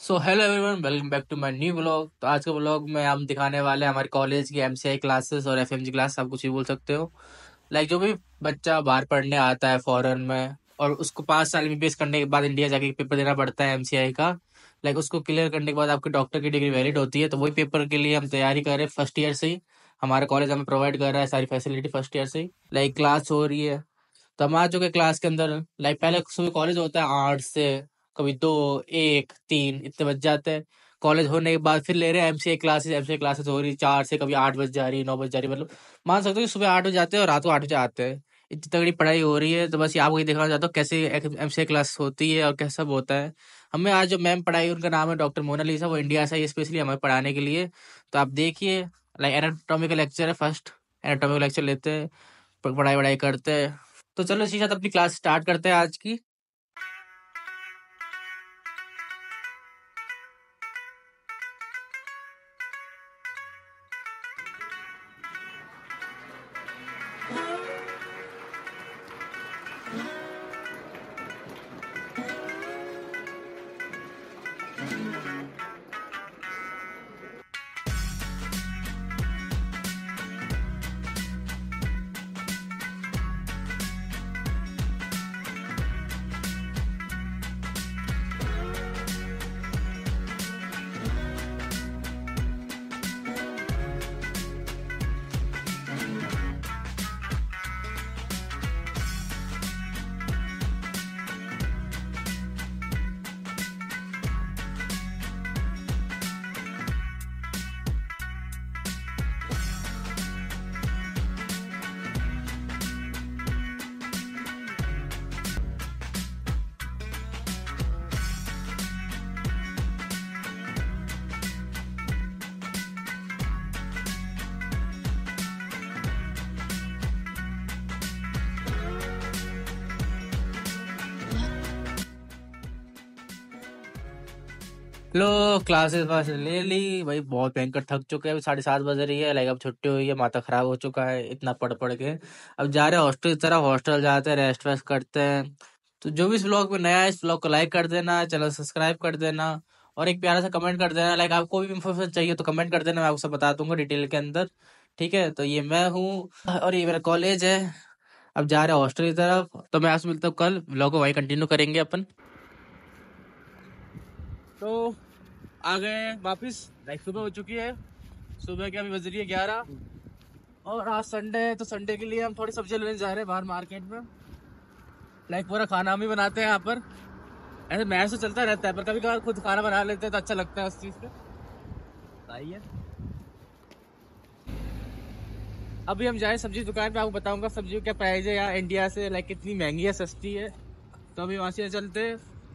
so hello everyone welcome back to my new blog तो आज के ब्लॉग में हम दिखाने वाले हैं हमारे कॉलेज की एम क्लासेस और जी क्लास आप कुछ भी बोल सकते हो लाइक like जो भी बच्चा बाहर पढ़ने आता है फॉरेन में और उसको पाँच साल में बेस करने के बाद इंडिया जाके पेपर देना पड़ता है एम का लाइक उसको क्लियर करने के बाद आपके डॉक्टर की डिग्री वैलिड होती है तो वही पेपर के लिए हम तैयारी कर रहे हैं फर्स्ट ईयर से ही हमारा कॉलेज हमें प्रोवाइड कर रहा है सारी फैसिलिटी फर्स्ट ईयर से ही लाइक क्लास हो रही है तो हम आ चुके क्लास के अंदर लाइक पहले सुबह कॉलेज होता है आठ से कभी दो एक तीन इतने बज जाते हैं कॉलेज होने के बाद फिर ले रहे हैं एमसीए क्लासेस एमसीए क्लासेस हो रही चार से कभी आठ बज जा रही नौ बज जा रही मतलब मान सकते हो सुबह आठ बजे जाते हैं और रात को आठ बजे आते हैं इतनी तगड़ी पढ़ाई हो रही है तो बस आपको ये देखना चाहता हूँ कैसे एम सी क्लास होती है और कैसा होता है हमें आज जो मैम पढ़ाई उनका नाम है डॉक्टर मोनालिसा वो इंडिया से आई स्पेशली हमें पढ़ाने के लिए तो आप देखिए लाइक एनाटॉमी का लेक्चर है फर्स्ट एनाटॉमी का लेक्चर लेते हैं पढ़ाई वढ़ाई करते हैं तो चलो इसी साथ अपनी क्लास स्टार्ट करते हैं आज की लो क्लासेस वास ले ली भाई बहुत भयंकर थक चुके हैं अभी साढ़े सात बज रही है लाइक अब छुट्टी हुई है माता खराब हो चुका है इतना पढ़ पढ़ के अब जा रहे हॉस्टल की तरह हॉस्टल जाते हैं रेस्ट वेस्ट करते हैं तो जो भी इस ब्लॉग में नया है इस ब्लॉग को लाइक कर देना चैनल सब्सक्राइब कर देना और एक प्यारा सा कमेंट कर देना लाइक आपको भी इन्फॉर्मेशन चाहिए तो कमेंट कर देना मैं आपको सब बता दूंगा डिटेल के अंदर ठीक है तो ये मैं हूँ और ये मेरा कॉलेज है अब जा रहे हैं हॉस्टल की तरफ तो मैं आपसे मिलता हूँ कल ब्लॉग को वहीं कंटिन्यू करेंगे अपन तो आ गए वापस लाइक सुबह हो चुकी है सुबह के अभी बज रही है ग्यारह और आज संडे है तो संडे के लिए हम थोड़ी सब्जी लेने जा रहे हैं बाहर मार्केट में लाइक पूरा खाना हम बनाते हैं यहाँ पर ऐसे मैं तो चलता रहता है पर कभी कभार खुद खाना बना लेते हैं तो अच्छा लगता है उस चीज़ पर तो आइए अभी हम जाए सब्जी दुकान पे आपको बताऊंगा सब्जी क्या प्राइस है यहाँ इंडिया से लाइक कितनी महंगी है सस्ती है तो अभी वहाँ से चलते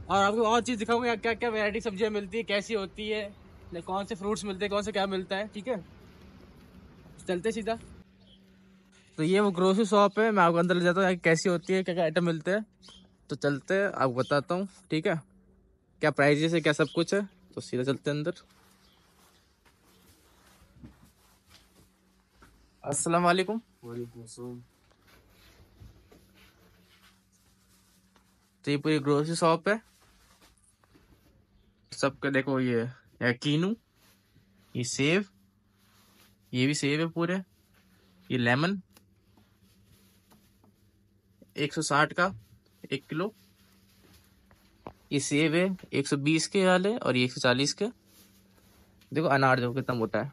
और आपको और चीज़ दिखाऊंगा क्या क्या वेराइटी सब्जियाँ मिलती है कैसी होती है कौन से फ्रूट्स मिलते हैं कौन से क्या मिलता है ठीक है चलते सीधा तो ये वो ग्रोसरी शॉप है मैं आपको अंदर ले जाता हूँ कैसी होती है क्या क्या आइटम मिलते हैं तो चलते हैं आपको बताता हूँ ठीक है क्या प्राइजेस है क्या सब कुछ है तो सीधा चलते हैं अंदर अस्सलाम वालेकुम तो ये पूरी ग्रोसरी शॉप है सबके देखो ये कीनू ये सेब ये भी सेब है पूरे ये लेमन 160 का एक किलो ये सेब है 120 के वाले और ये 140 के देखो अनार देखो कितना मोटा है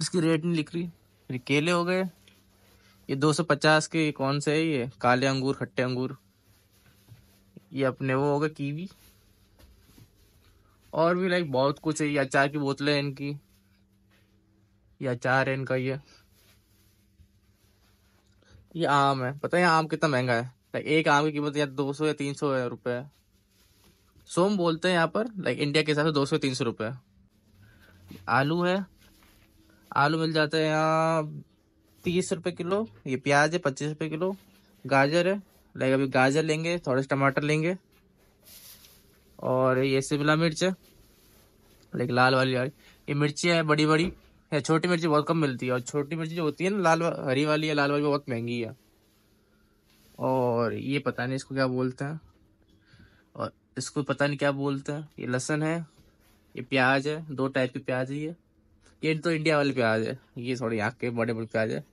इसकी रेट नहीं लिख रही फिर केले हो गए ये 250 के कौन से है ये काले अंगूर खट्टे अंगूर ये अपने वो होगा कीवी और भी लाइक बहुत कुछ है ये अचार की बोतलें हैं इनकी ये अचार है इनका ये ये आम है पता है आम कितना महंगा है लाइक एक आम की कीमत यहाँ दो सौ या तीन सौ रुपये है सोम बोलते हैं यहाँ पर लाइक इंडिया के हिसाब से दो सौ तीन सौ रुपये आलू है आलू मिल जाते है यहाँ तीस रुपये किलो ये प्याज है पच्चीस रुपये किलो गाजर है लाइक अभी गाजर लेंगे थोड़े से टमाटर लेंगे और ये शिमला मिर्च लाइक लाल वाली ये मिर्ची है बड़ी बड़ी है छोटी मिर्ची बहुत कम मिलती है और छोटी मिर्ची जो होती है ना लाल हरी वाली या लाल वाली बहुत महंगी है और ये पता नहीं इसको क्या बोलते हैं और इसको पता नहीं क्या बोलते हैं ये लहसन है ये प्याज है दो टाइप की प्याज है ये ये तो इंडिया वाले प्याज है ये थोड़े यहाँ के बड़े बड़े प्याज है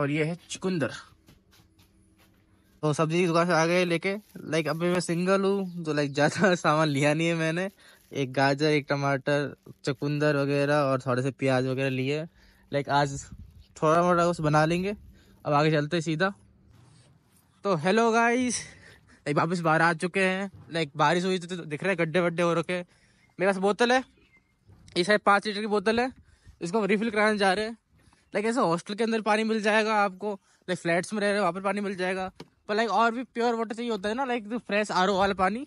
और ये है चुकंदर तो सब्जी की दुकान से आ गए लेके लाइक अभी मैं सिंगल हूँ तो लाइक ज़्यादा सामान लिया नहीं है मैंने एक गाजर एक टमाटर चकुंदर वगैरह और थोड़े से प्याज वगैरह लिए लाइक आज थोड़ा मोटा कुछ बना लेंगे अब आगे चलते सीधा तो हेलो गाइस लाइक वापस बाहर आ चुके हैं लाइक बारिश हुई तो, तो दिख रहा है गड्ढे वड्ढे हो रखे मेरे पास बोतल है ये शायद पाँच लीटर की बोतल है इसको रिफिल कराने जा रहे हैं लाइक ऐसे हॉस्टल के अंदर पानी मिल जाएगा आपको लाइक फ्लैट्स में रह रहे हो वहाँ पर पानी मिल जाएगा पर लाइक और भी प्योर वाटर चाहिए होता है ना लाइक फ्रेश आर वाला पानी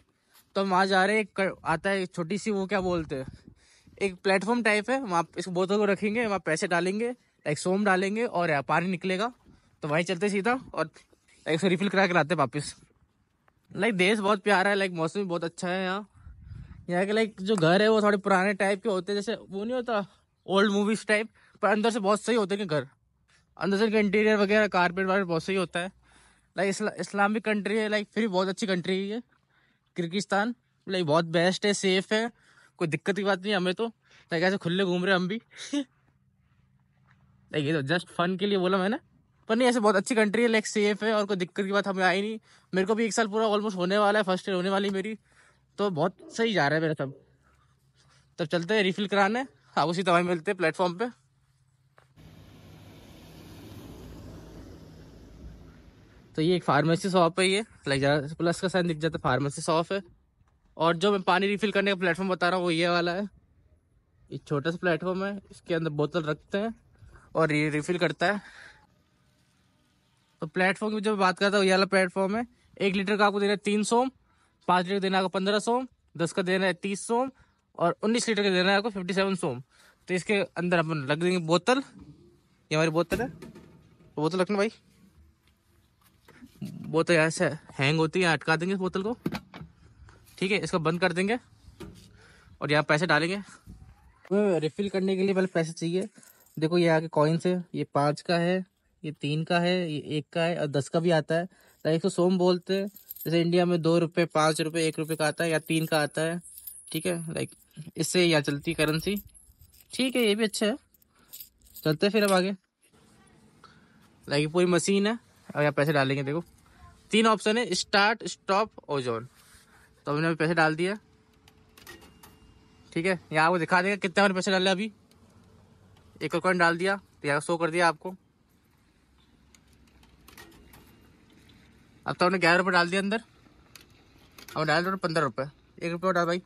तो हम वहाँ जा रहे हैं आता है छोटी सी वो क्या बोलते हैं एक प्लेटफॉर्म टाइप है वहाँ इस बोतल को रखेंगे वहाँ पैसे डालेंगे लाइक सोम डालेंगे और पानी निकलेगा तो वहीं चलते सीधा और लाइक से रिफिल करा के लाते वापस लाइक देश बहुत प्यारा है लाइक मौसम भी बहुत अच्छा है यहाँ यहाँ के लाइक जो घर है वो थोड़े पुराने टाइप के होते हैं जैसे वो नहीं होता ओल्ड मूवीज टाइप पर अंदर से बहुत सही होते हैं घर अंदर से इंटीरियर वगैरह कारपेट वगैरह बहुत सही होता है लाइक इस्लामिक कंट्री है लाइक फिर बहुत अच्छी कंट्री है किर्गिस्तान लाइक बहुत बेस्ट है सेफ है कोई दिक्कत की बात नहीं हमें तो लाइक ऐसे खुले घूम रहे हम भी लाइक ये तो जस्ट फन के लिए बोला मैंने पर नहीं ऐसे बहुत अच्छी कंट्री है लाइक सेफ है और कोई दिक्कत की बात हमें आई नहीं मेरे को भी एक साल पूरा ऑलमोस्ट होने वाला है फर्स्ट ईयर होने वाली मेरी तो बहुत सही जा रहा है मेरा सब तब चलते हैं रिफिल कराने आप हाँ, उसी दवाई मिलते हैं प्लेटफॉर्म पर तो ये एक फार्मेसी शॉप है ये लाइक प्लस का साइन दिख जाता है फार्मेसी शॉप है और जो मैं पानी रिफिल करने का प्लेटफॉर्म बता रहा हूँ वो ये वाला है ये छोटा सा प्लेटफॉर्म है इसके अंदर बोतल रखते हैं और ये रिफिल करता है तो प्लेटफॉर्म की मैं बात करता हूँ ये वाला प्लेटफॉर्म है एक लीटर का आपको देना है तीन सोम पाँच लीटर देना आपको पंद्रह सोम दस का देना है तीस सोम और उन्नीस लीटर का देना है आपको फिफ्टी सेवन सोम तो इसके अंदर अपन रख देंगे बोतल ये हमारी बोतल है बोतल रखना भाई बोतल ऐसे हैंग होती है अटका देंगे इस बोतल को ठीक है इसको बंद कर देंगे और यहाँ पैसे डालेंगे रिफिल करने के लिए पहले पैसे चाहिए देखो ये आगे कॉइन्स है ये पाँच का है ये तीन का है ये एक का है और दस का भी आता है लाइक तो सोम बोलते हैं जैसे इंडिया में दो रुपये पाँच रुपये एक रुपये का आता है या तीन का आता है ठीक है लाइक इससे यहाँ चलती करेंसी ठीक है ये भी अच्छा है चलते फिर अब आगे लाइक पूरी मशीन है और यहाँ पैसे डालेंगे देखो तीन ऑप्शन है स्टार्ट स्टॉप ओजोन तो हमने पैसे डाल दिया ठीक है यहाँ आपको दिखा देगा कितने हमने पैसे डाले अभी एक और कॉइन डाल दिया तो यहाँ शो कर दिया आपको अब तो हमने ग्यारह रुपये डाल दिया अंदर अब डाल दो पंद्रह रुपये एक रुपये डाल भाई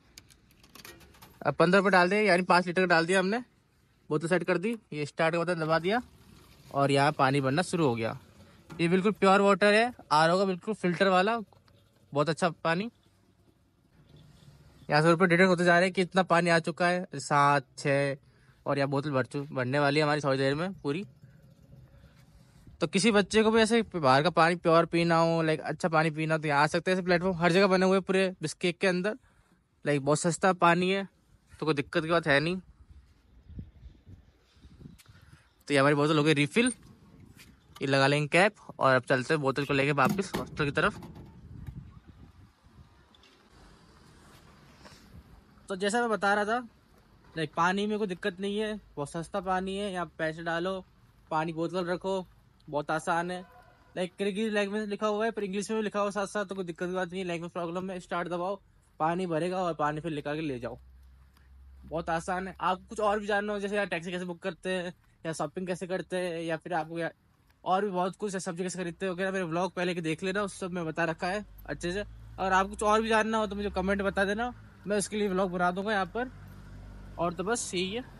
अब पंद्रह रुपये डाल दिए यानी पाँच लीटर का डाल दिया हमने बोतल सेट कर दी ये स्टार्ट का बता दबा दिया और यहाँ पानी भरना शुरू हो गया ये बिल्कुल प्योर वाटर है आर का बिल्कुल फिल्टर वाला बहुत अच्छा पानी यहाँ से ऊपर डिटेक्ट होते जा रहे हैं कि इतना पानी आ चुका है सात छः और यहाँ बोतल भर चु भरने वाली है हमारी थोड़ी देर में पूरी तो किसी बच्चे को भी ऐसे बाहर का पानी प्योर पीना हो लाइक अच्छा पानी पीना हो तो यहाँ आ सकते हैं ऐसे प्लेटफॉर्म हर जगह बने हुए पूरे बिस्केक के अंदर लाइक बहुत सस्ता पानी है तो कोई दिक्कत की बात है नहीं तो ये हमारी बोतल हो गई रिफिल ये लगा लेंगे कैप और अब चलते हैं बोतल को लेके वापस हॉस्टल की तरफ तो जैसा मैं बता रहा था लाइक पानी में कोई दिक्कत नहीं है बहुत सस्ता पानी है यहाँ पैसे डालो पानी बोतल रखो बहुत आसान है लाइक किर्गिज लैंग्वेज में लिखा हुआ है पर इंग्लिश में भी लिखा हुआ साथ साथ तो कोई दिक्कत की बात नहीं है लैंग्वेज प्रॉब्लम है स्टार्ट दबाओ पानी भरेगा और पानी फिर निकाल के ले जाओ बहुत आसान है आप कुछ और भी जानना हो जैसे यार टैक्सी कैसे बुक करते हैं या शॉपिंग कैसे करते हैं या फिर आपको और भी बहुत कुछ है सब खरीदते वगैरह मेरे ब्लॉग पहले के देख लेना उस सब में बता रखा है अच्छे से और आप कुछ और भी जानना हो तो मुझे कमेंट बता देना मैं उसके लिए ब्लॉग बना दूंगा यहाँ पर और तो बस यही है